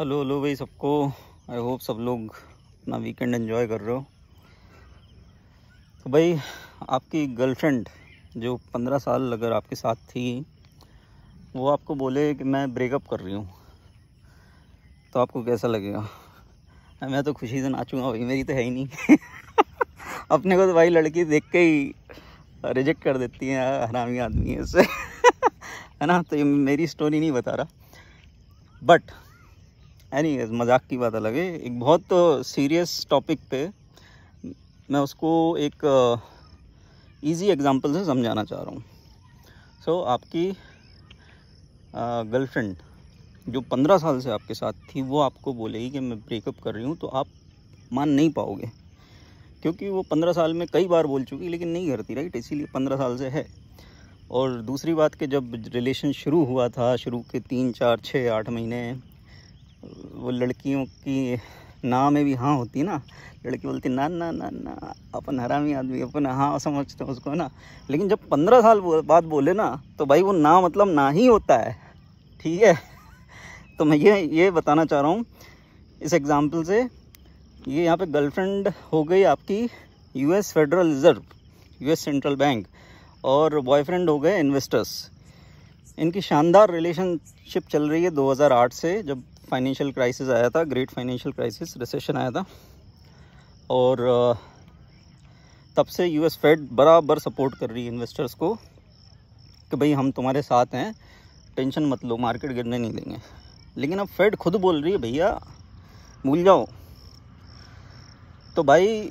hello hello भाई सबको I hope सब लोग अपना वीकेंड एंजॉय कर रहे हो तो भाई आपकी गर्लफ्रेंड जो पंद्रह साल अगर आपके साथ थी वो आपको बोले कि मैं ब्रेकअप कर रही हूँ तो आपको कैसा लगेगा मैं तो खुशी से नाचूंगा भाई मेरी तो है ही नहीं अपने को तो भाई लड़की देख के ही रिजेक्ट कर देती है हरामी आदमी है इससे है ना तो ये मेरी स्टोरी नहीं बता रहा बट एनी मजाक की बात अलग है एक बहुत सीरियस टॉपिक पे मैं उसको एक इजी एग्जांपल से समझाना चाह रहा हूँ सो so, आपकी गर्लफ्रेंड जो पंद्रह साल से आपके साथ थी वो आपको बोलेगी कि मैं ब्रेकअप कर रही हूँ तो आप मान नहीं पाओगे क्योंकि वो पंद्रह साल में कई बार बोल चुकी लेकिन नहीं करती राइट इसीलिए पंद्रह साल से है और दूसरी बात कि जब रिलेशन शुरू हुआ था शुरू के तीन चार छः आठ महीने वो लड़कियों की ना में भी हाँ होती ना लड़की बोलती ना ना ना ना अपन हरामी आदमी अपन हाँ समझते हैं उसको ना लेकिन जब पंद्रह साल बाद बोले ना तो भाई वो ना मतलब ना ही होता है ठीक है तो मैं ये ये बताना चाह रहा हूँ इस एग्ज़ाम्पल से ये यहाँ पे गर्लफ्रेंड हो गई आपकी US federal reserve US central bank और बॉयफ्रेंड हो गए इन्वेस्टर्स इनकी शानदार रिलेशनशिप चल रही है 2008 से जब फाइनेंशियल क्राइसिस आया था ग्रेट फाइनेंशियल क्राइसिस रिसेशन आया था और तब से यूएस फेड बराबर सपोर्ट कर रही है इन्वेस्टर्स को कि भाई हम तुम्हारे साथ हैं टेंशन मत लो मार्केट गिरने नहीं देंगे लेकिन अब फेड खुद बोल रही है भैया भूल जाओ तो भाई